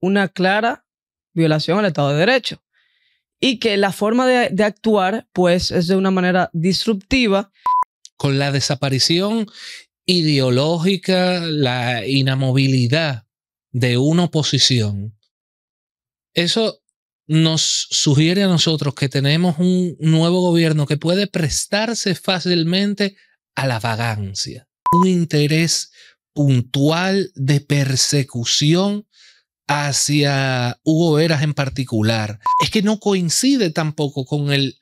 una clara violación al Estado de Derecho y que la forma de, actuar pues es de una manera disruptiva. Con la desaparición ideológica, la inamovilidad de una oposición, eso nos sugiere a nosotros que tenemos un nuevo gobierno que puede prestarse fácilmente a la vagancia, un interés puntual de persecución hacia Hugo Veras en particular es que no coincide tampoco con el,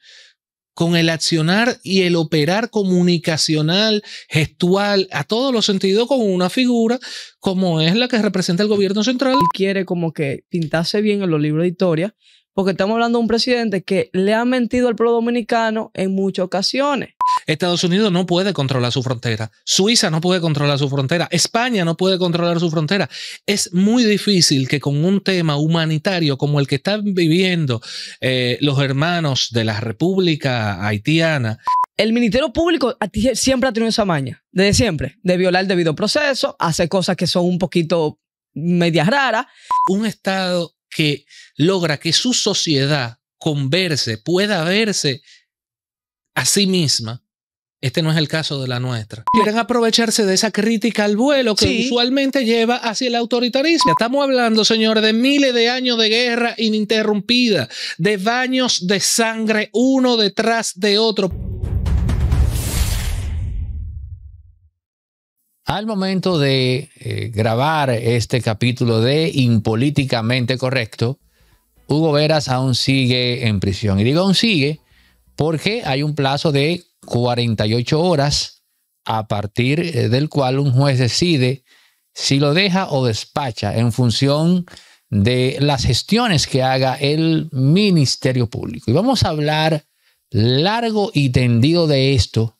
con el accionar y el operar comunicacional, gestual, a todos los sentidos con una figura como es la que representa el gobierno central. Quiere como que pintase bien en los libros de historia, porque estamos hablando de un presidente que le ha mentido al pueblo dominicano en muchas ocasiones. Estados Unidos no puede controlar su frontera, Suiza no puede controlar su frontera, España no puede controlar su frontera. Es muy difícil que con un tema humanitario como el que están viviendo eh, los hermanos de la República Haitiana. El Ministerio Público siempre ha tenido esa maña, desde siempre, de violar el debido proceso, hace cosas que son un poquito medias raras. Un Estado que logra que su sociedad converse, pueda verse a sí misma, este no es el caso de la nuestra. Quieren aprovecharse de esa crítica al vuelo que usualmente lleva hacia el autoritarismo. Estamos hablando, señores, de miles de años de guerra ininterrumpida, de baños de sangre uno detrás de otro. Al momento de eh, grabar este capítulo de Impolíticamente Correcto, Hugo Veras aún sigue en prisión. Y digo aún sigue porque hay un plazo de 48 horas a partir eh, del cual un juez decide si lo deja o despacha en función de las gestiones que haga el Ministerio Público. Y vamos a hablar largo y tendido de esto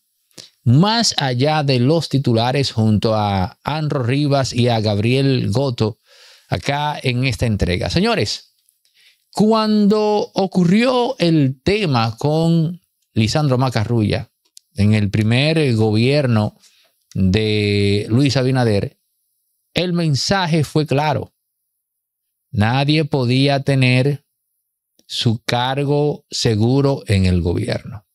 más allá de los titulares junto a Anro Rivas y a Gabriel Goto acá en esta entrega. Señores, cuando ocurrió el tema con Lisandro Macarrulla en el primer gobierno de Luis Abinader, el mensaje fue claro. Nadie podía tener su cargo seguro en el gobierno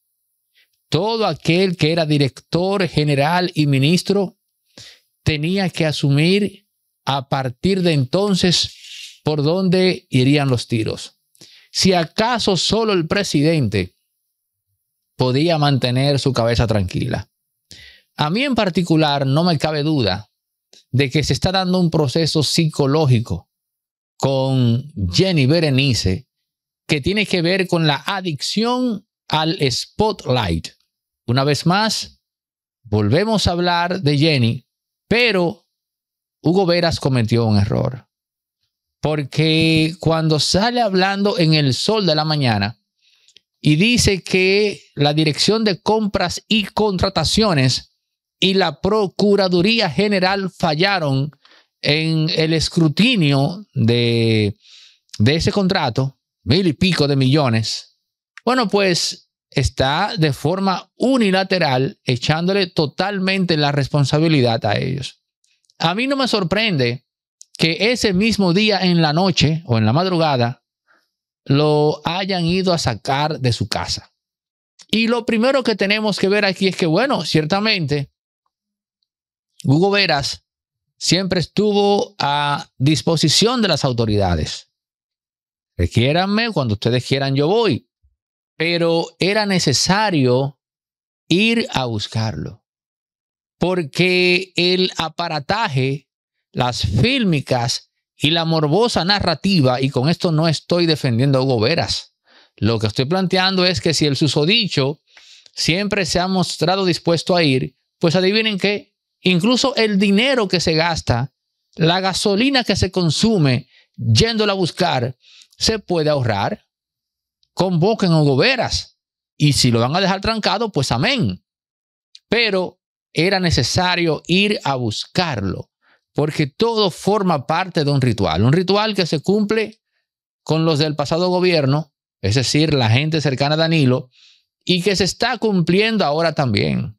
todo aquel que era director general y ministro tenía que asumir a partir de entonces por dónde irían los tiros. Si acaso solo el presidente podía mantener su cabeza tranquila. A mí en particular no me cabe duda de que se está dando un proceso psicológico con Jenny Berenice que tiene que ver con la adicción al spotlight. Una vez más, volvemos a hablar de Jenny, pero Hugo Veras cometió un error. Porque cuando sale hablando en el sol de la mañana y dice que la Dirección de Compras y Contrataciones y la Procuraduría General fallaron en el escrutinio de, ese contrato, mil y pico de millones, bueno, pues está de forma unilateral echándole totalmente la responsabilidad a ellos. A mí no me sorprende que ese mismo día en la noche o en la madrugada lo hayan ido a sacar de su casa. Y lo primero que tenemos que ver aquí es que, bueno, ciertamente, Hugo Veras siempre estuvo a disposición de las autoridades. Requiéranme, cuando ustedes quieran yo voy pero era necesario ir a buscarlo, porque el aparataje, las fílmicas y la morbosa narrativa, y con esto no estoy defendiendo a Hugo Veras, lo que estoy planteando es que si el susodicho siempre se ha mostrado dispuesto a ir, pues adivinen qué, incluso el dinero que se gasta, la gasolina que se consume yéndola a buscar, se puede ahorrar convoquen a Hugo Y si lo van a dejar trancado, pues amén. Pero era necesario ir a buscarlo, porque todo forma parte de un ritual, un ritual que se cumple con los del pasado gobierno, es decir, la gente cercana a Danilo, y que se está cumpliendo ahora también.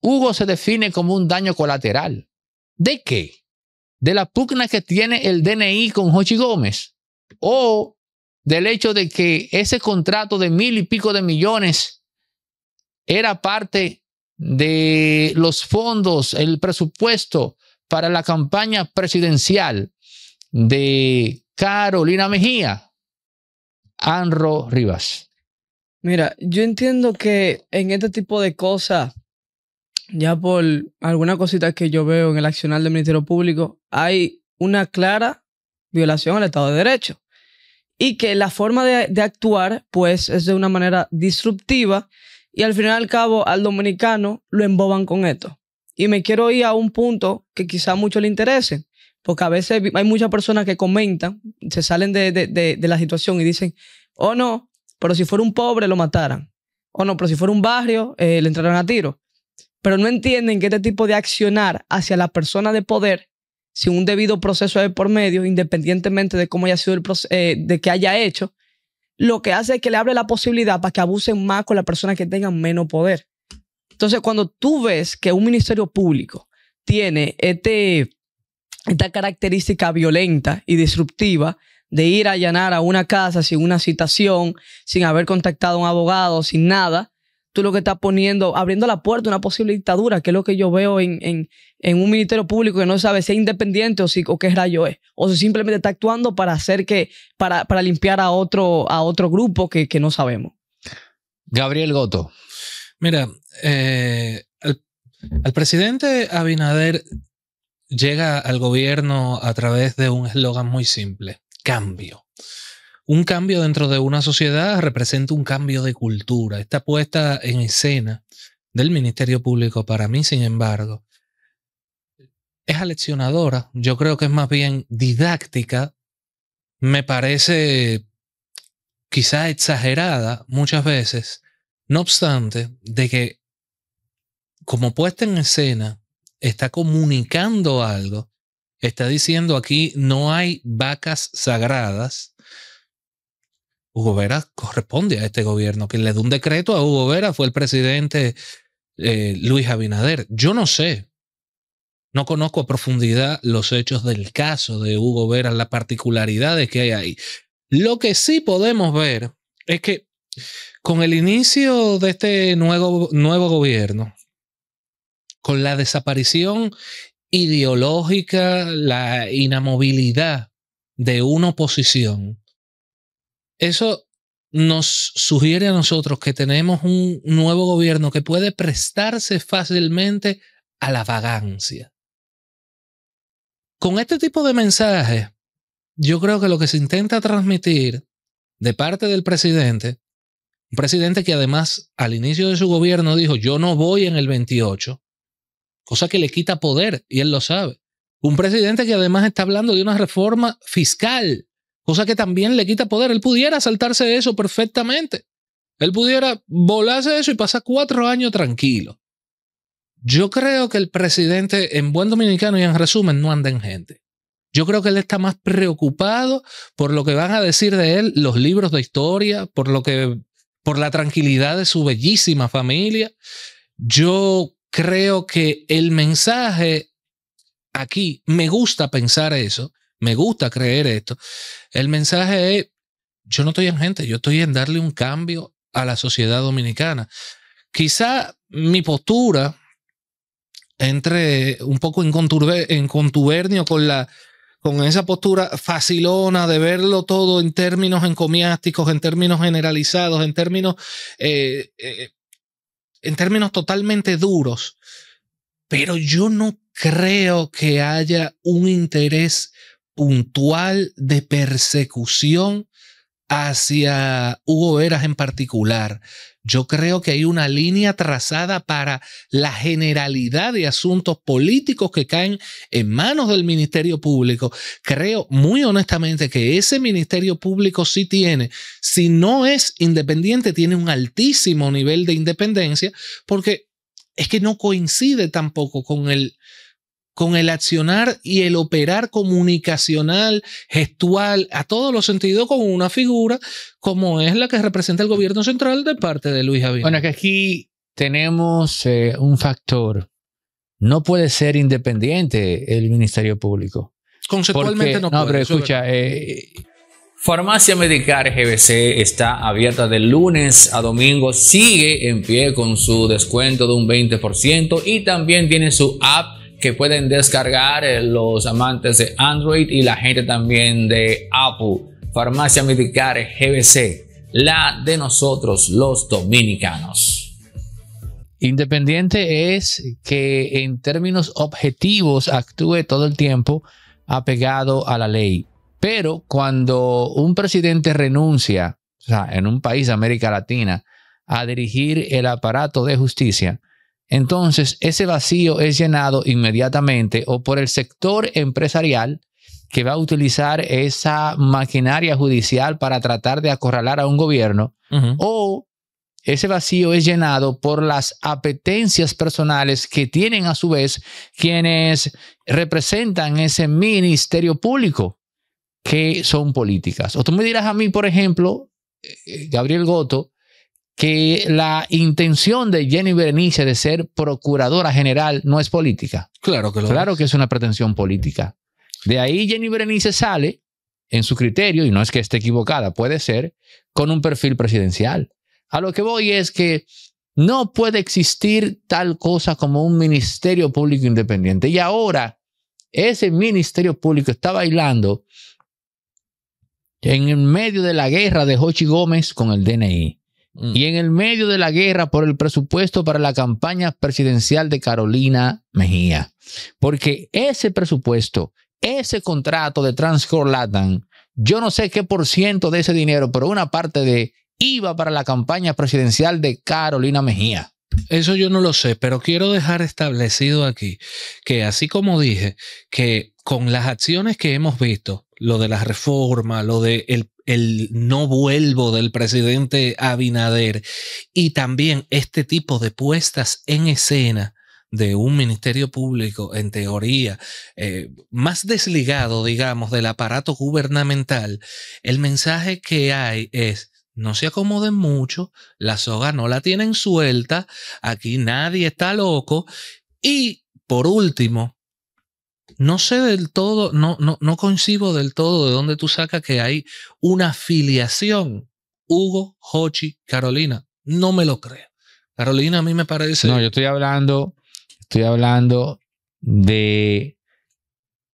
Hugo se define como un daño colateral. ¿De qué? De la pugna que tiene el DNI con Hochi Gómez o del hecho de que ese contrato de mil y pico de millones era parte de los fondos, el presupuesto para la campaña presidencial de Carolina Mejía, Anro Rivas. Mira, yo entiendo que en este tipo de cosas, ya por alguna cosita que yo veo en el accional del Ministerio Público, hay una clara violación al Estado de Derecho y que la forma de, actuar pues es de una manera disruptiva y al final al cabo al dominicano lo emboban con esto. Y me quiero ir a un punto que quizá mucho le interese, porque a veces hay muchas personas que comentan, se salen de, de, de, la situación y dicen, oh no, pero si fuera un pobre lo mataran, o no, pero si fuera un barrio eh, le entraran a tiro. Pero no entienden que este tipo de accionar hacia la persona de poder sin un debido proceso de por medio, independientemente de cómo haya sido el proceso, eh, de que haya hecho, lo que hace es que le abre la posibilidad para que abusen más con las personas que tengan menos poder. Entonces, cuando tú ves que un ministerio público tiene este, esta característica violenta y disruptiva de ir a allanar a una casa sin una citación, sin haber contactado a un abogado, sin nada, tú lo que estás poniendo, abriendo la puerta a una posible dictadura, que es lo que yo veo en, en, un ministerio público que no sabe si es independiente o, si, o qué rayo es, o si simplemente está actuando para hacer que, para, para limpiar a otro, a otro grupo que, no sabemos. Gabriel Goto. Mira, eh, el presidente Abinader llega al gobierno a través de un eslogan muy simple, cambio. Un cambio dentro de una sociedad representa un cambio de cultura. Esta puesta en escena del Ministerio Público para mí, sin embargo, es aleccionadora. Yo creo que es más bien didáctica. Me parece quizá exagerada muchas veces. No obstante, de que como puesta en escena está comunicando algo, está diciendo aquí no hay vacas sagradas, Hugo Vera corresponde a este gobierno. Quien le dio un decreto a Hugo Vera fue el presidente eh, Luis Abinader. Yo no sé, no conozco a profundidad los hechos del caso de Hugo Vera, las particularidades que hay ahí. Lo que sí podemos ver es que con el inicio de este nuevo, nuevo gobierno, con la desaparición ideológica, la inamovilidad de una oposición, eso nos sugiere a nosotros que tenemos un nuevo gobierno que puede prestarse fácilmente a la vagancia. Con este tipo de mensajes, yo creo que lo que se intenta transmitir de parte del presidente, un presidente que además al inicio de su gobierno dijo, yo no voy en el 28, cosa que le quita poder y él lo sabe. Un presidente que además está hablando de una reforma fiscal cosa que también le quita poder. Él pudiera saltarse de eso perfectamente. Él pudiera volarse de eso y pasar cuatro años tranquilo. Yo creo que el presidente, en buen dominicano y en resumen, no anda en gente. Yo creo que él está más preocupado por lo que van a decir de él los libros de historia, por lo que por la tranquilidad de su bellísima familia. Yo creo que el mensaje aquí, me gusta pensar eso, me gusta creer esto. El mensaje es, yo no estoy en gente, yo estoy en darle un cambio a la sociedad dominicana. Quizá mi postura entre un poco en, contubernio con la con esa postura facilona de verlo todo en términos encomiásticos, en términos generalizados, en términos eh, eh, en términos totalmente duros. Pero yo no creo que haya un interés puntual de persecución hacia Hugo Veras en particular. Yo creo que hay una línea trazada para la generalidad de asuntos políticos que caen en manos del Ministerio Público. Creo muy honestamente que ese Ministerio Público sí tiene, si no es independiente, tiene un altísimo nivel de independencia porque es que no coincide tampoco con el con el accionar y el operar comunicacional, gestual, a todos los sentidos con una figura como es la que representa el gobierno central de parte de Luis Javier. Bueno, que aquí tenemos eh, un factor. No puede ser independiente el Ministerio Público. Conceptualmente no, puede. pero escucha, eh, Farmacia Medicar GBC está abierta de lunes a domingo, sigue en pie con su descuento de un 20% y también tiene su app que pueden descargar eh, los amantes de Android y la gente también de Apple. Farmacia Medicare, GBC, la de nosotros los dominicanos. Independiente es que en términos objetivos actúe todo el tiempo apegado a la ley. Pero cuando un presidente renuncia, o sea, en un país América Latina, a dirigir el aparato de justicia, entonces, ese vacío es llenado inmediatamente o por el sector empresarial que va a utilizar esa maquinaria judicial para tratar de acorralar a un gobierno, o ese vacío es llenado por las apetencias personales que tienen a su vez quienes representan ese ministerio público, que son políticas. O tú me dirás a mí, por ejemplo, eh, eh, Gabriel Goto, que la intención de Jenny Berenice de ser procuradora general no es política. Claro que lo Claro es. que es una pretensión política. De ahí Jenny Berenice sale, en su criterio, y no es que esté equivocada, puede ser, con un perfil presidencial. A lo que voy es que no puede existir tal cosa como un ministerio público independiente. Y ahora ese ministerio público está bailando en medio de la guerra de Hochi Gómez con el DNI. Mm. y en el medio de la guerra por el presupuesto para la campaña presidencial de Carolina Mejía. Porque ese presupuesto, ese contrato de Transcorlatan, yo no sé qué por ciento de ese dinero, pero una parte de iba para la campaña presidencial de Carolina Mejía. Eso yo no lo sé, pero quiero dejar establecido aquí que así como dije que con las acciones que hemos visto, lo de la reforma lo del el no vuelvo del presidente Abinader y también este tipo de puestas en escena de un ministerio público, en teoría, eh, más desligado, digamos, del aparato gubernamental, el mensaje que hay es, no se acomoden mucho, la soga no la tienen suelta, aquí nadie está loco y, por último, no sé del todo, no, no, no concibo del todo de dónde tú sacas que hay una filiación Hugo, Hochi, Carolina. No me lo creo. Carolina a mí me parece... No, yo estoy hablando, estoy hablando de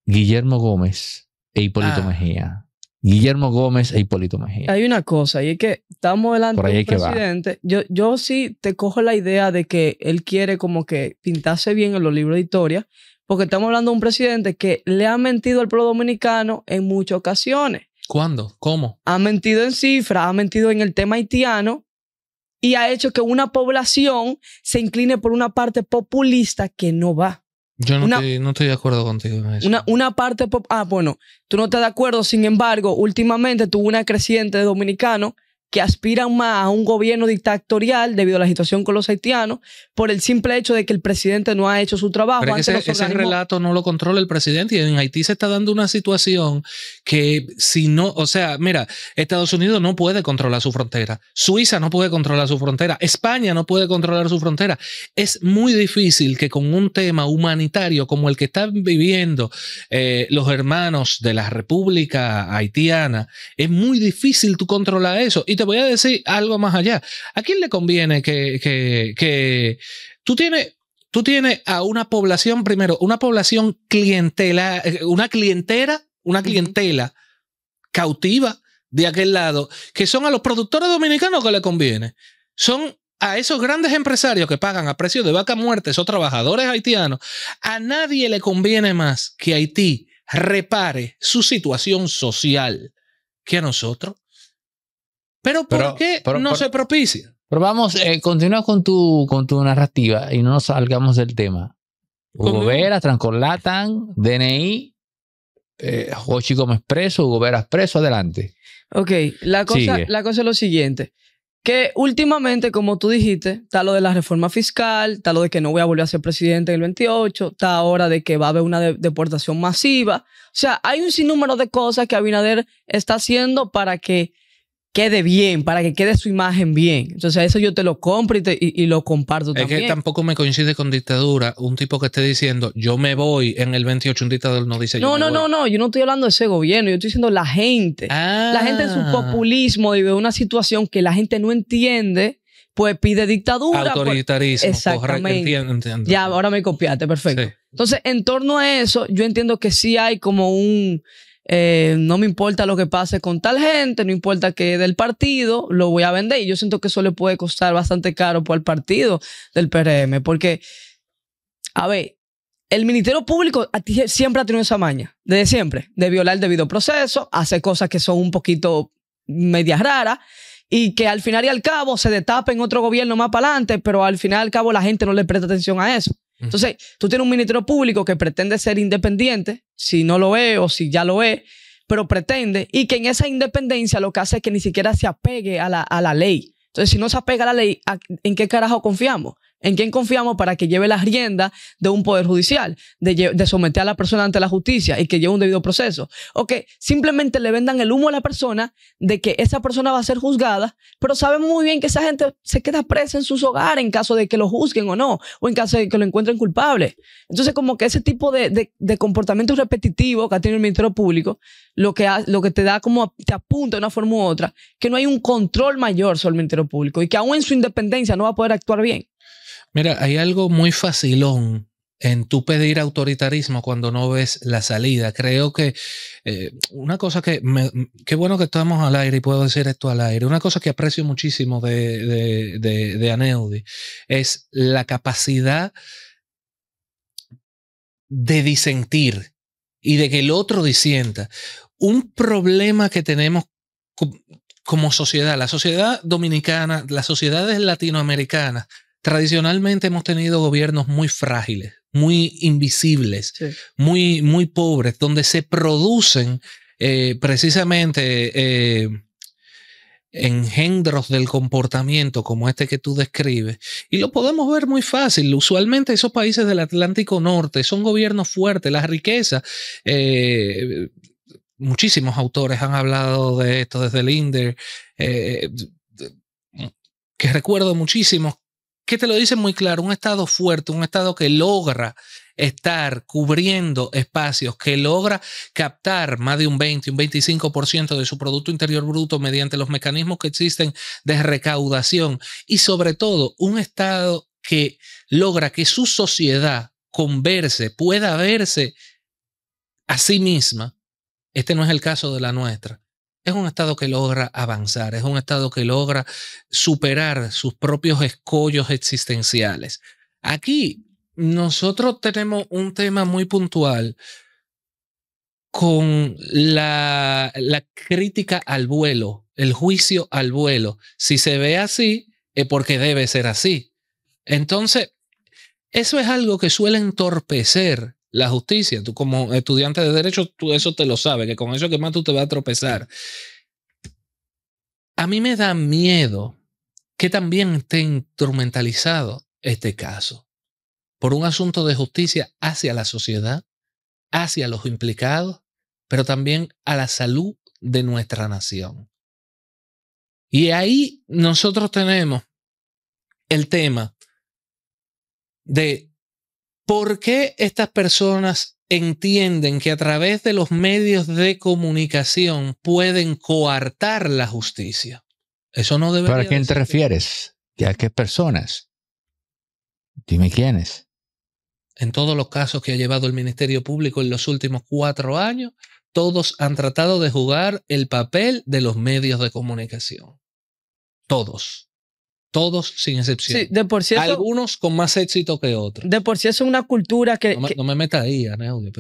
Guillermo Gómez e Hipólito ah. Mejía. Guillermo Gómez e Hipólito Mejía. Hay una cosa, y es que estamos delante del presidente. Yo, yo sí te cojo la idea de que él quiere como que pintarse bien en los libros de historia, porque estamos hablando de un presidente que le ha mentido al pueblo dominicano en muchas ocasiones. ¿Cuándo? ¿Cómo? Ha mentido en cifras, ha mentido en el tema haitiano y ha hecho que una población se incline por una parte populista que no va. Yo no, estoy, de acuerdo contigo. En eso. Una, una, parte, ah, bueno, tú no estás de acuerdo, sin embargo, últimamente tuvo una creciente de que aspiran más a un gobierno dictatorial debido a la situación con los haitianos por el simple hecho de que el presidente no ha hecho su trabajo. ese, relato no lo controla el presidente y en Haití se está dando una situación que si no, o sea, mira, Estados Unidos no puede controlar su frontera, Suiza no puede controlar su frontera, España no puede controlar su frontera. Es muy difícil que con un tema humanitario como el que están viviendo eh, los hermanos de la República Haitiana, es muy difícil tú controlar eso voy a decir algo más allá. ¿A quién le conviene que, tú tienes tú a una población, primero, una población clientela, eh, una clientela, una clientela cautiva de aquel lado, que son a los productores dominicanos que le conviene. Son a esos grandes empresarios que pagan a precio de vaca muerte, esos trabajadores haitianos. A nadie le conviene más que Haití repare su situación social que a nosotros. Pero ¿por qué no se propicia? Pero vamos, eh, continúa con tu, con tu narrativa y no nos salgamos del tema. Hugo Vera, Transcolatan, DNI, eh, Gómez preso, Hugo preso, adelante. Ok, la cosa, la cosa es lo siguiente. Que últimamente, como tú dijiste, está lo de la reforma fiscal, está lo de que no voy a volver a ser presidente en el 28, está ahora de que va a haber una deportación masiva. O sea, hay un sinnúmero de cosas que Abinader está haciendo para que quede bien, para que quede su imagen bien. Entonces, eso yo te lo compro y, te, lo comparto también. Es que tampoco me coincide con dictadura un tipo que esté diciendo, yo me voy en el 28, un dictador no dice yo no, me no, no, yo no estoy hablando de ese gobierno, yo estoy diciendo la gente. La gente en su ah. populismo y de una situación que la gente no entiende. Pues pide dictadura. Pues Autoritarismo. correcto, exactamente. Ya, ahora me copiaste, perfecto. Entonces, en torno a eso, yo entiendo que sí hay como un, eh, no me importa lo que pase con tal gente, no importa que del partido lo voy a vender. Y yo siento que eso le puede costar bastante caro por el partido del PRM, porque, a ver, el Ministerio Público siempre ha tenido esa maña, desde siempre, de violar el debido proceso, hacer cosas que son un poquito medias raras y que al final y al cabo se destapen otro gobierno más para adelante, pero al final y al cabo la gente no le presta atención a eso. Entonces, tú tienes un ministerio público que pretende ser independiente, si no lo es o si ya lo es, pero pretende, y que en esa independencia lo que hace es que ni siquiera se apegue a la, a la ley. Entonces, si no se apega a la ley, ¿en qué carajo confiamos? ¿En quién confiamos para que lleve las riendas de un poder judicial, de, someter a la persona ante la justicia y que lleve un debido proceso? O que simplemente le vendan el humo a la persona de que esa persona va a ser juzgada, pero saben muy bien que esa gente se queda presa en sus hogares en caso de que lo juzguen o no, o en caso de que lo encuentren culpable. Entonces, como que ese tipo de, comportamiento repetitivo que ha tenido el Ministerio Público, lo que, lo que te da como te apunta de una forma u otra, que no hay un control mayor sobre el Ministerio Público y que aún en su independencia no va a poder actuar bien. Mira, hay algo muy facilón en tu pedir autoritarismo cuando no ves la salida. Creo que eh, una cosa que, me, qué bueno que estamos al aire y puedo decir esto al aire, una cosa que aprecio muchísimo de, de, de Aneudi es la capacidad de disentir y de que el otro disienta. Un problema que tenemos como sociedad, la sociedad dominicana, las sociedades latinoamericanas, Tradicionalmente hemos tenido gobiernos muy frágiles, muy invisibles, muy, muy pobres, donde se producen eh, precisamente eh, engendros del comportamiento como este que tú describes. Y lo podemos ver muy fácil. Usualmente esos países del Atlántico Norte son gobiernos fuertes, Las riquezas. Eh, muchísimos autores han hablado de esto, desde Linder, que recuerdo muchísimos que te lo dice muy claro, un Estado fuerte, un Estado que logra estar cubriendo espacios, que logra captar más de un 20, un 25% de su Producto Interior Bruto mediante los mecanismos que existen de recaudación y sobre todo un Estado que logra que su sociedad converse, pueda verse a sí misma. Este no es el caso de la nuestra es un Estado que logra avanzar, es un Estado que logra superar sus propios escollos existenciales. Aquí nosotros tenemos un tema muy puntual con la, crítica al vuelo, el juicio al vuelo. Si se ve así, es porque debe ser así. Entonces, eso es algo que suele entorpecer la justicia. Tú como estudiante de derecho, tú eso te lo sabes, que con eso que más tú te vas a tropezar. A mí me da miedo que también esté instrumentalizado este caso por un asunto de justicia hacia la sociedad, hacia los implicados, pero también a la salud de nuestra nación. Y ahí nosotros tenemos el tema de ¿Por qué estas personas entienden que a través de los medios de comunicación pueden coartar la justicia? Eso no debe. ¿Para quién te refieres? ¿Y a qué personas? Dime quiénes. En todos los casos que ha llevado el Ministerio Público en los últimos cuatro años, todos han tratado de jugar el papel de los medios de comunicación. Todos. Todos sin excepción. de por cierto, Algunos con más éxito que otros. De por sí es una cultura que. No me, metas meta ahí, Aneudio,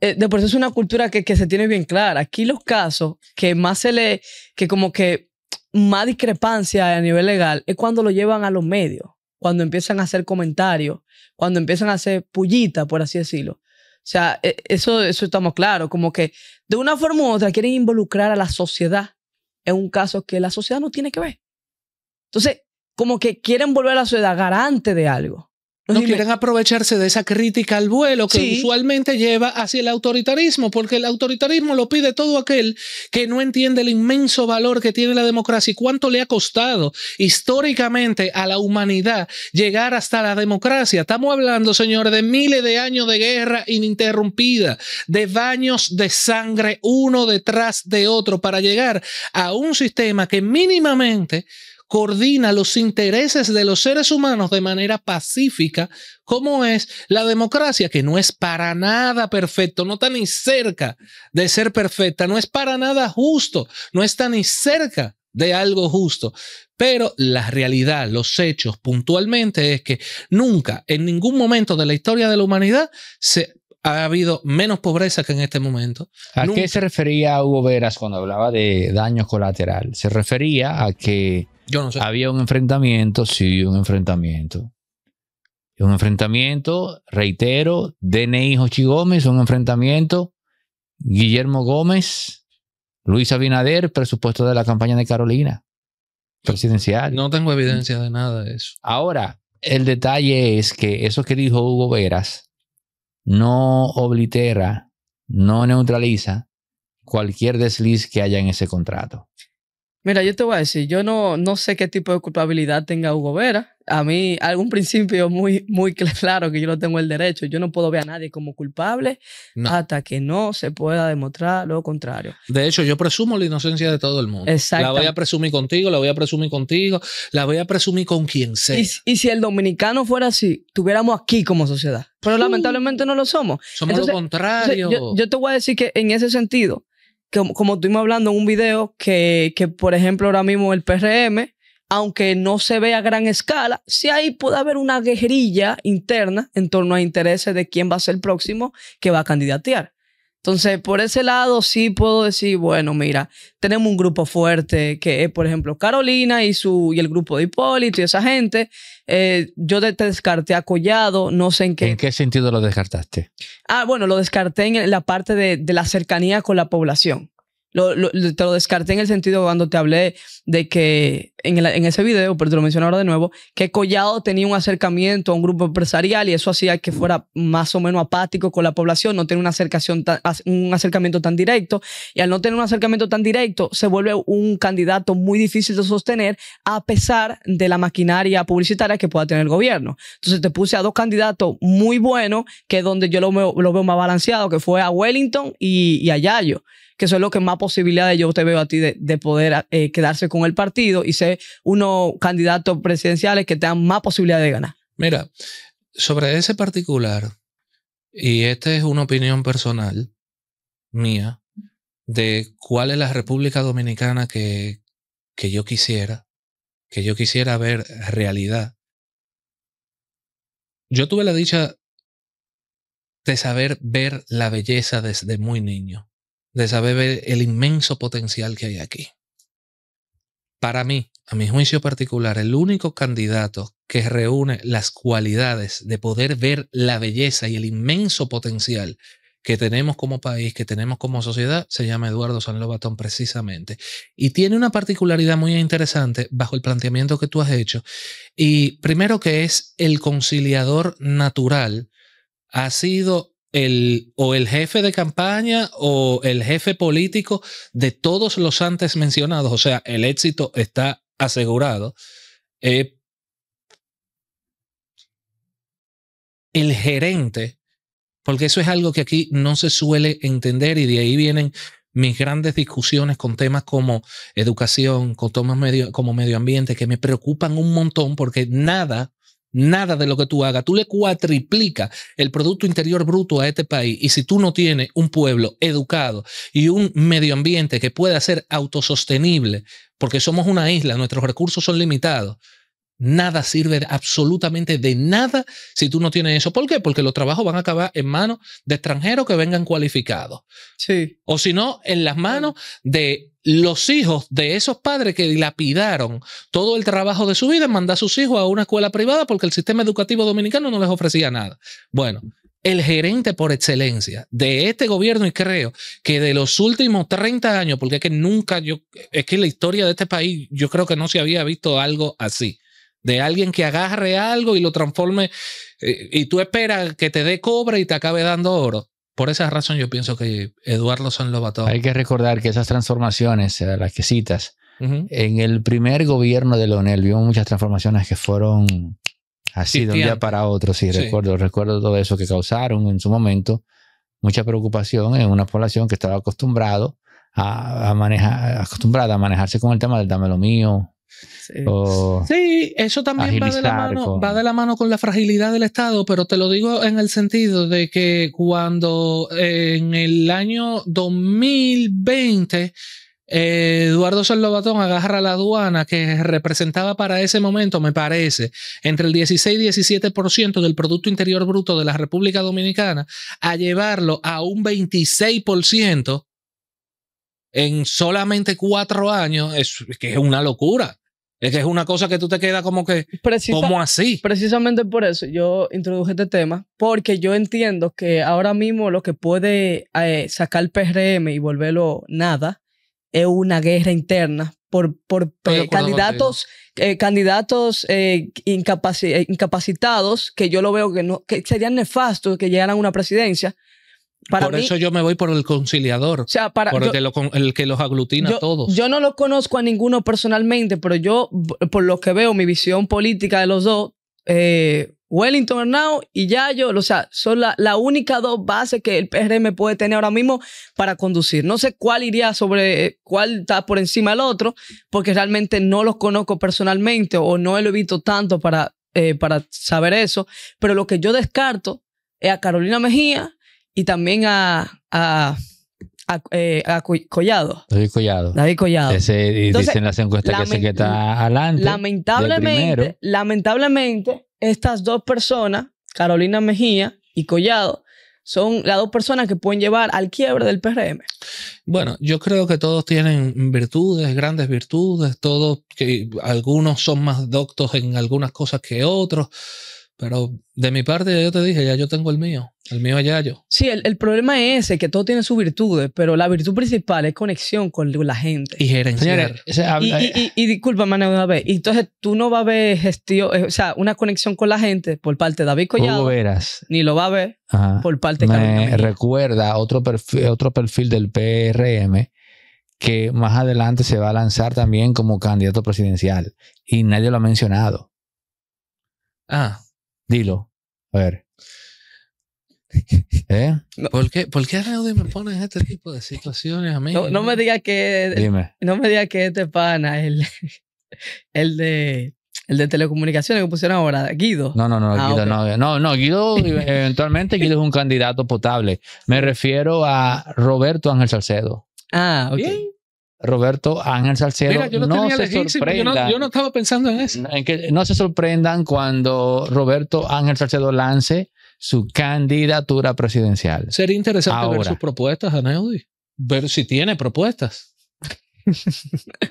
eh, de por sí es una cultura que, que, se tiene bien clara. Aquí los casos que más se le. que como que más discrepancia a nivel legal es cuando lo llevan a los medios. Cuando empiezan a hacer comentarios. Cuando empiezan a hacer pullita, por así decirlo. O sea, e, eso, eso estamos claros. Como que de una forma u otra quieren involucrar a la sociedad en un caso que la sociedad no tiene que ver. Entonces, como que quieren volver a su edad garante de algo. No, quieren aprovecharse de esa crítica al vuelo que usualmente lleva hacia el autoritarismo, porque el autoritarismo lo pide todo aquel que no entiende el inmenso valor que tiene la democracia y cuánto le ha costado históricamente a la humanidad llegar hasta la democracia. Estamos hablando, señores, de miles de años de guerra ininterrumpida, de baños de sangre uno detrás de otro para llegar a un sistema que mínimamente coordina los intereses de los seres humanos de manera pacífica, como es la democracia, que no es para nada perfecto, no está ni cerca de ser perfecta, no es para nada justo, no está ni cerca de algo justo. Pero la realidad, los hechos puntualmente es que nunca, en ningún momento de la historia de la humanidad, se ha habido menos pobreza que en este momento. ¿A qué se refería Hugo Veras cuando hablaba de daño colateral? Se refería a que no Había un enfrentamiento, sí, un enfrentamiento. Un enfrentamiento, reitero, DNI Jochi Gómez, un enfrentamiento, Guillermo Gómez, Luis Abinader, presupuesto de la campaña de Carolina presidencial. No tengo evidencia de nada de eso. Ahora, el detalle es que eso que dijo Hugo Veras no oblitera, no neutraliza cualquier desliz que haya en ese contrato. Mira, yo te voy a decir, yo no, no sé qué tipo de culpabilidad tenga Hugo Vera. A mí, algún principio muy, muy claro que yo no tengo el derecho. Yo no puedo ver a nadie como culpable hasta que no se pueda demostrar lo contrario. De hecho, yo presumo la inocencia de todo el mundo. La voy a presumir contigo, la voy a presumir contigo, la voy a presumir con quien sea. Y, si el dominicano fuera así, tuviéramos aquí como sociedad. Pero uh. lamentablemente no lo somos. Somos lo contrario. Yo, yo te voy a decir que en ese sentido, como, como estuvimos hablando en un video, que, que por ejemplo ahora mismo el PRM, aunque no se ve a gran escala, sí ahí puede haber una guerrilla interna en torno a intereses de quién va a ser el próximo que va a candidatear. Entonces, por ese lado sí puedo decir, bueno, mira, tenemos un grupo fuerte que es, por ejemplo, Carolina y, su, y el grupo de Hipólito y esa gente. Eh, yo te descarté a Collado, no sé en qué. ¿En qué sentido lo descartaste? Ah, bueno, lo descarté en la parte de la cercanía con la población te lo descarté en el sentido cuando te hablé de que en, ese video, pero te lo menciono ahora de nuevo, que Collado tenía un acercamiento a un grupo empresarial y eso hacía que fuera más o menos apático con la población, no tenía una acercación un acercamiento tan directo. Y al no tener un acercamiento tan directo, se vuelve un candidato muy difícil de sostener a pesar de la maquinaria publicitaria que pueda tener el gobierno. Entonces te puse a dos candidatos muy buenos, que es donde yo lo, veo más balanceado, que fue a Wellington y, y a Yayo que eso es lo que más posibilidades yo te veo a ti de, poder eh, quedarse con el partido y ser unos candidatos presidenciales que tengan más posibilidades de ganar. Mira, sobre ese particular, y esta es una opinión personal mía, de cuál es la República Dominicana que, que yo quisiera, que yo quisiera ver realidad. Yo tuve la dicha de saber ver la belleza desde muy niño de saber ver el inmenso potencial que hay aquí. Para mí, a mi juicio particular, el único candidato que reúne las cualidades de poder ver la belleza y el inmenso potencial que tenemos como país, que tenemos como sociedad, se llama Eduardo Lobatón, precisamente. Y tiene una particularidad muy interesante bajo el planteamiento que tú has hecho. Y primero que es el conciliador natural, ha sido el, o el jefe de campaña o el jefe político de todos los antes mencionados. O sea, el éxito está asegurado. Eh, el gerente, porque eso es algo que aquí no se suele entender y de ahí vienen mis grandes discusiones con temas como educación, con temas medio, como medio ambiente, que me preocupan un montón porque nada Nada de lo que tú hagas. Tú le cuatriplicas el Producto Interior Bruto a este país. Y si tú no tienes un pueblo educado y un medio ambiente que pueda ser autosostenible, porque somos una isla, nuestros recursos son limitados, nada sirve absolutamente de nada si tú no tienes eso. ¿Por qué? Porque los trabajos van a acabar en manos de extranjeros que vengan cualificados. Sí. O si no, en las manos de los hijos de esos padres que dilapidaron todo el trabajo de su vida en mandar a sus hijos a una escuela privada porque el sistema educativo dominicano no les ofrecía nada. Bueno, el gerente por excelencia de este gobierno y creo que de los últimos 30 años, porque es que nunca yo, es que en la historia de este país yo creo que no se había visto algo así, de alguien que agarre algo y lo transforme eh, y tú esperas que te dé cobre y te acabe dando oro por esa razón yo pienso que Eduardo los batones. Hay que recordar que esas transformaciones, eh, las que citas, en el primer gobierno de Leonel vimos muchas transformaciones que fueron así de un día para otro, sí, recuerdo, recuerdo todo eso que causaron en su momento mucha preocupación en una población que estaba acostumbrado acostumbrada a manejarse con el tema del dame lo mío, Sí. eso también va de, la mano, con... la fragilidad del Estado, pero te lo digo en el sentido de que cuando en el año 2020 eh, Eduardo Sollobatón agarra la aduana que representaba para ese momento, me parece, entre el 16 y 17% del Producto Interior Bruto de la República Dominicana, a llevarlo a un 26% en solamente cuatro años, es que es una locura. Es que es una cosa que tú te quedas como que, como así? Precisamente por eso yo introduje este tema, porque yo entiendo que ahora mismo lo que puede eh, sacar el PRM y volverlo nada es una guerra interna por, por eh, eh, candidatos, eh, candidatos incapacitados, que yo lo veo que, no, que serían nefastos que llegaran a una presidencia, por eso yo me voy por el conciliador. O sea, para, el, que los aglutina a todos. Yo no los conozco a ninguno personalmente, pero yo, por lo que veo, mi visión política de los dos, eh, Wellington Arnau y Yayo, o sea, son las la, dos bases que el PRM puede tener ahora mismo para conducir. No sé cuál iría sobre, cuál está por encima del otro, porque realmente no los conozco personalmente o no lo he visto tanto para, eh, para saber eso. Pero lo que yo descarto es a Carolina Mejía y también a, a, eh, Collado. David Collado. David Collado. Ese, eh, dicen las que, que está adelante. Lamentablemente, lamentablemente, estas dos personas, Carolina Mejía y Collado, son las dos personas que pueden llevar al quiebre del PRM. Bueno, yo creo que todos tienen virtudes, grandes virtudes, todos que algunos son más doctos en algunas cosas que otros pero de mi parte, ya yo te dije, ya yo tengo el mío. El mío ya yo. Sí, el, problema es ese, que todo tiene sus virtudes, pero la virtud principal es conexión con la gente. Y gerenciar. y, disculpa, y, una vez. entonces tú no vas a ver gestión, eh, o sea, una conexión con la gente por parte de David Collado. verás. Ni lo va a ver por parte de Me recuerda otro perfil, otro perfil del PRM que más adelante se va a lanzar también como candidato presidencial. Y nadie lo ha mencionado. Ah. Dilo. A ver. ¿Eh? ¿Por qué, me pones este tipo de situaciones a mí? No, me digas que. No me digas que este pana, el, el de. El de telecomunicaciones que pusieron ahora, Guido. No, no, no, ah, Guido, no, no, no, Guido, eventualmente Guido es un candidato potable. Me refiero a Roberto Ángel Salcedo. Ah, ok. Roberto Ángel Salcedo. yo no se sorprendan. yo no, estaba pensando en eso. En que no se sorprendan cuando Roberto Ángel Salcedo lance su candidatura presidencial. Sería interesante ver sus propuestas, Aneudi. Ver si tiene propuestas.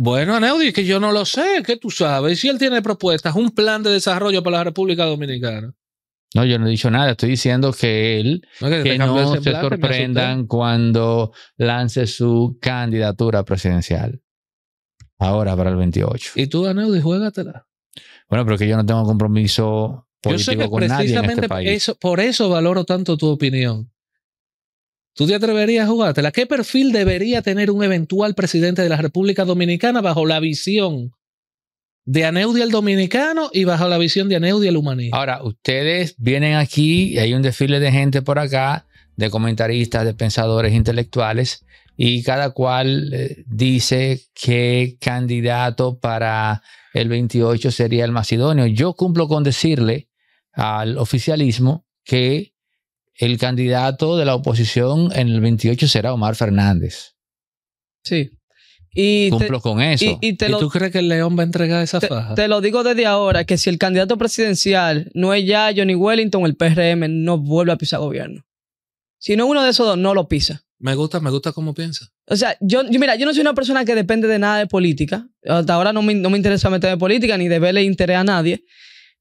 bueno, Aneudi, que yo no lo sé, que tú sabes. Si él tiene propuestas, un plan de desarrollo para la República Dominicana. No, yo no he dicho nada, estoy diciendo que él, no, que, no se sorprendan cuando lance su candidatura presidencial. Ahora para el 28. ¿Y tú, y juégatela? Bueno, pero que yo no tengo compromiso político yo sé que con precisamente nadie en este país. Eso, por eso valoro tanto tu opinión. ¿Tú te atreverías a jugártela? ¿Qué perfil debería tener un eventual presidente de la República Dominicana bajo la visión de aneudia al dominicano y bajo la visión de aneudia al humanista. Ahora, ustedes vienen aquí, y hay un desfile de gente por acá, de comentaristas, de pensadores intelectuales, y cada cual eh, dice qué candidato para el 28 sería el más Yo cumplo con decirle al oficialismo que el candidato de la oposición en el 28 será Omar Fernández. Sí. Y Cumplo con eso. Y, tú crees que el León va a entregar esa faja? Te lo digo desde ahora, que si el candidato presidencial no es ya Johnny Wellington, el PRM no vuelve a pisar gobierno. Si no uno de esos dos, no lo pisa. Me gusta, me gusta cómo piensa. O sea, yo, mira, yo no soy una persona que depende de nada de política. Hasta ahora no me, no me interesa meter de política ni de verle interés a nadie.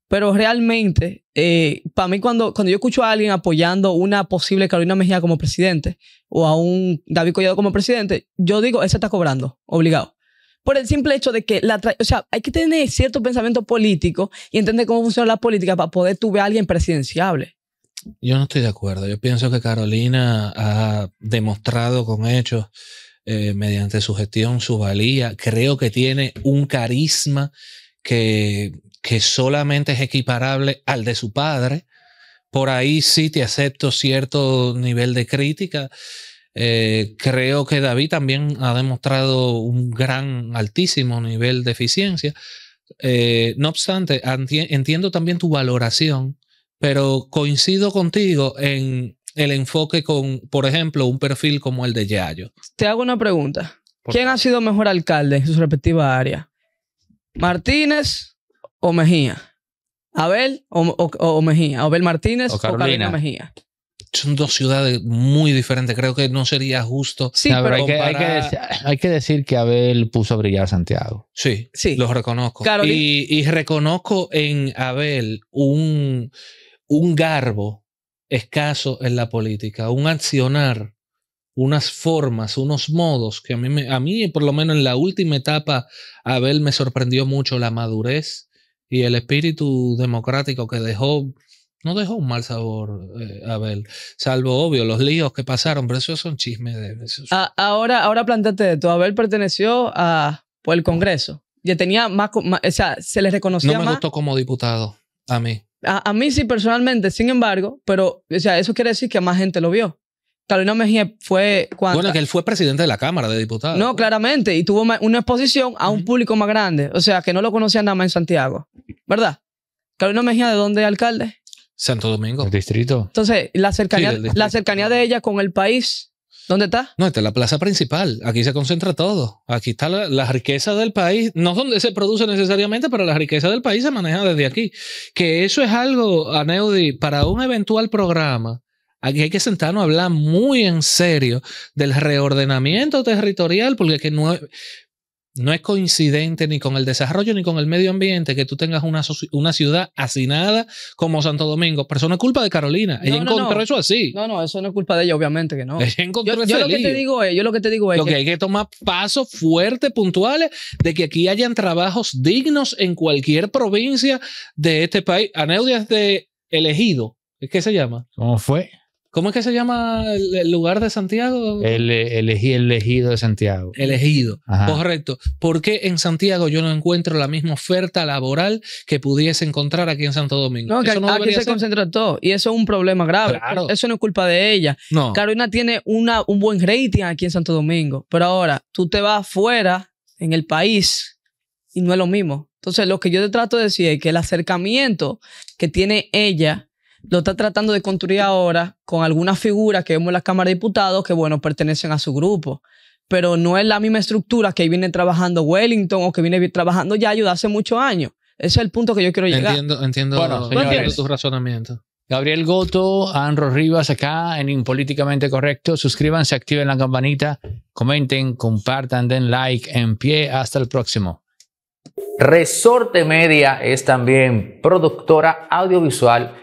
Pero realmente, eh, para mí, cuando, cuando yo escucho a alguien apoyando una posible Carolina Mejía como presidente o a un David Collado como presidente, yo digo, ese está cobrando, obligado. Por el simple hecho de que la o sea, hay que tener cierto pensamiento político y entender cómo funciona la política para poder tuve a alguien presidenciable. Yo no estoy de acuerdo. Yo pienso que Carolina ha demostrado con hechos, eh, mediante su gestión, su valía. Creo que tiene un carisma que que solamente es equiparable al de su padre, por ahí sí te acepto cierto nivel de crítica. Eh, creo que David también ha demostrado un gran, altísimo nivel de eficiencia. Eh, no obstante, entiendo también tu valoración, pero coincido contigo en el enfoque con, por ejemplo, un perfil como el de Yayo. Te hago una pregunta. ¿Quién ha sido mejor alcalde en su respectiva área? ¿Martínez o Mejía. Abel o, Mejía. Abel Martínez o Carolina. Mejía son dos ciudades muy diferentes. Creo que no sería justo. Sí, pero hay, que, decir, que, Abel puso a brillar a Santiago. Sí, sí. Los reconozco. Y, y, reconozco en Abel un, un garbo escaso en la política, un accionar, unas formas, unos modos que a mí, a mí por lo menos en la última etapa, Abel me sorprendió mucho la madurez y el espíritu democrático que dejó, no dejó un mal sabor, eh, Abel, salvo obvio los líos que pasaron, pero eso son chismes. De, ahora, ahora plantate esto, Abel perteneció a, pues, el Congreso, ya tenía más, o sea, se le reconocía No me gustó como diputado, a mí. A, mí sí personalmente, sin embargo, pero sea, eso quiere decir que más gente lo vio. Carolina Mejía fue cuando. Bueno, que él fue presidente de la Cámara de Diputados. No, claramente. Y tuvo una exposición a un público más grande. O sea, que no lo conocía nada más en Santiago. ¿Verdad? Carolina Mejía, ¿de dónde es alcalde? Santo Domingo. El distrito. Entonces, la cercanía, la cercanía de ella con el país. ¿Dónde está? No, está es la plaza principal. Aquí se concentra todo. Aquí está la, la, riqueza del país. No es donde se produce necesariamente, pero la riqueza del país se maneja desde aquí. Que eso es algo, Aneudi, para un eventual programa Aquí hay que sentarnos a hablar muy en serio del reordenamiento territorial, porque que no, no es coincidente ni con el desarrollo ni con el medio ambiente que tú tengas una, ciudad hacinada como Santo Domingo. Pero eso no es culpa de Carolina. ella encontró eso así. No, no, eso no es culpa de ella, obviamente que no. Ella encontró yo, lo que te digo yo lo que te digo es. hay que tomar pasos fuertes, puntuales, de que aquí hayan trabajos dignos en cualquier provincia de este país. Aneudias de elegido. ¿Qué se llama? ¿Cómo fue? ¿Cómo es que se llama el, lugar de Santiago? El, el, de Santiago. Elegido, correcto. ¿Por correcto. Porque en Santiago yo no encuentro la misma oferta laboral que pudiese encontrar aquí en Santo Domingo? No, aquí se todo y eso es un problema grave. Eso no es culpa de ella. No. Carolina tiene una, un buen rating aquí en Santo Domingo, pero ahora tú te vas afuera, en el país, y no es lo mismo. Entonces, lo que yo te trato de decir es que el acercamiento que tiene ella lo está tratando de construir ahora con algunas figuras que vemos en la Cámara de Diputados que, bueno, pertenecen a su grupo. Pero no es la misma estructura que viene trabajando Wellington o que viene trabajando ya de hace muchos años. Ese es el punto que yo quiero llegar. Entiendo, entiendo, bueno, tus Gabriel Goto, Anro Rivas acá en Políticamente Correcto. Suscríbanse, activen la campanita, comenten, compartan, den like, en pie. Hasta el próximo. Resorte Media es también productora audiovisual